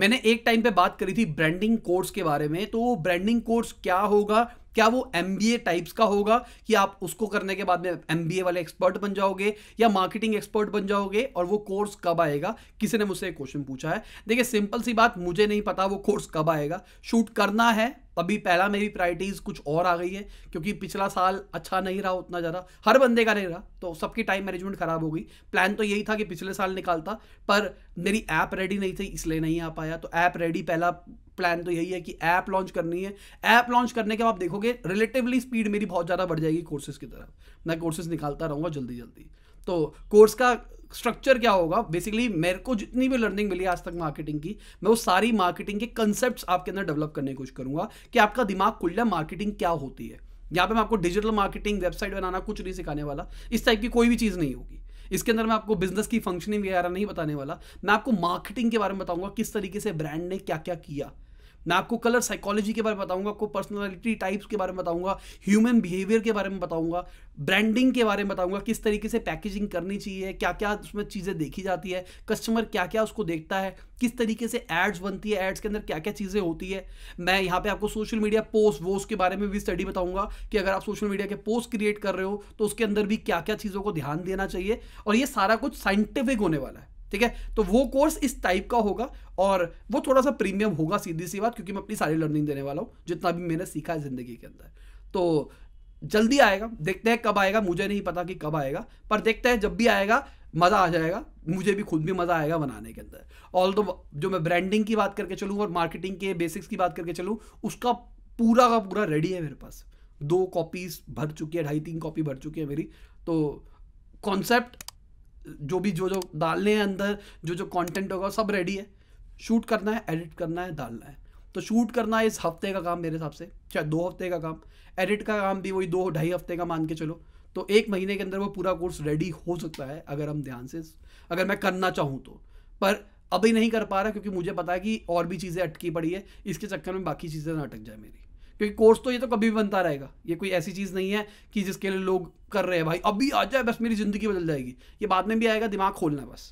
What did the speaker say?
मैंने एक टाइम पे बात करी थी ब्रांडिंग कोर्स के बारे में तो ब्रांडिंग कोर्स क्या होगा क्या वो एम टाइप्स का होगा कि आप उसको करने के बाद में एम वाले एक्सपर्ट बन जाओगे या मार्केटिंग एक्सपर्ट बन जाओगे और वो कोर्स कब आएगा किसी ने मुझसे क्वेश्चन पूछा है देखिए सिंपल सी बात मुझे नहीं पता वो कोर्स कब आएगा शूट करना है अभी पहला मेरी प्रायोरिटीज़ कुछ और आ गई है क्योंकि पिछला साल अच्छा नहीं रहा उतना ज़्यादा हर बंदे का नहीं रहा तो सबकी टाइम मैनेजमेंट ख़राब हो गई प्लान तो यही था कि पिछले साल निकालता पर मेरी ऐप रेडी नहीं थी इसलिए नहीं आ पाया तो ऐप रेडी पहला प्लान तो यही है कि ऐप लॉन्च करनी है ऐप लॉन्च करने के बाद देखोगे रिलेटिवली स्पीड मेरी बहुत ज़्यादा बढ़ जाएगी कोर्सेज़ की तरफ मैं कोर्सेज़ निकालता रहूँगा जल्दी जल्दी तो कोर्स का स्ट्रक्चर क्या होगा बेसिकली मेरे को जितनी भी लर्निंग मिली आज तक मार्केटिंग की मैं वो सारी मार्केटिंग के कंसेप्ट आपके अंदर डेवलप करने की कोशिश करूंगा कि आपका दिमाग खुल जाए मार्केटिंग क्या होती है यहाँ पे मैं आपको डिजिटल मार्केटिंग वेबसाइट बनाना कुछ नहीं सिखाने वाला इस टाइप की कोई भी चीज़ नहीं होगी इसके अंदर मैं आपको बिजनेस की फंक्शनिंग वगैरह नहीं बताने वाला मैं आपको मार्केटिंग के बारे में बताऊंगा किस तरीके से ब्रांड ने क्या क्या किया मैं आपको कलर साइकोलॉजी के बारे में बताऊंगा आपको पर्सनालिटी टाइप्स के बारे में बताऊंगा ह्यूमन बिहेवियर के बारे में बताऊंगा ब्रांडिंग के बारे में बताऊंगा किस तरीके से पैकेजिंग करनी चाहिए क्या क्या उसमें चीज़ें देखी जाती है कस्टमर क्या क्या उसको देखता है किस तरीके से एड्स बनती है एड्स के अंदर क्या क्या चीज़ें होती है मैं यहाँ पे आपको सोशल मीडिया पोस्ट वोस्ट के बारे में भी स्टडी बताऊंगा कि अगर आप सोशल मीडिया के पोस्ट क्रिएट कर रहे हो तो उसके अंदर भी क्या क्या चीज़ों को ध्यान देना चाहिए और ये सारा कुछ साइंटिफिक होने वाला है ठीक है तो वो कोर्स इस टाइप का होगा और वो थोड़ा सा प्रीमियम होगा सीधी सी बात क्योंकि मैं अपनी सारी लर्निंग देने वाला हूँ जितना भी मैंने सीखा है ज़िंदगी के अंदर तो जल्दी आएगा देखते हैं कब आएगा मुझे नहीं पता कि कब आएगा पर देखते हैं जब भी आएगा मज़ा आ जाएगा मुझे भी खुद भी मज़ा आएगा बनाने के अंदर ऑल दो जो मैं ब्रांडिंग की बात करके चलूँ और मार्केटिंग के बेसिक्स की बात करके चलूँ उसका पूरा का पूरा रेडी है मेरे पास दो कॉपीज़ भर चुकी है ढाई तीन कॉपी भर चुकी है मेरी तो कॉन्सेप्ट जो भी जो जो डालने हैं अंदर जो जो कंटेंट होगा सब रेडी है शूट करना है एडिट करना है डालना है तो शूट करना है इस हफ्ते का काम मेरे हिसाब से चाहे दो हफ्ते का काम एडिट का काम भी वही दो ढाई हफ्ते का मान के चलो तो एक महीने के अंदर वो पूरा कोर्स रेडी हो सकता है अगर हम ध्यान से अगर मैं करना चाहूँ तो पर अभी नहीं कर पा रहा क्योंकि मुझे पता है कि और भी चीज़ें अटकी पड़ी है इसके चक्कर में बाकी चीज़ें ना अटक जाए मेरी क्योंकि कोर्स तो ये तो कभी भी बनता रहेगा ये कोई ऐसी चीज़ नहीं है कि जिसके लिए लोग कर रहे हैं भाई अभी आ जाए बस मेरी ज़िंदगी बदल जाएगी ये बाद में भी आएगा दिमाग खोलना बस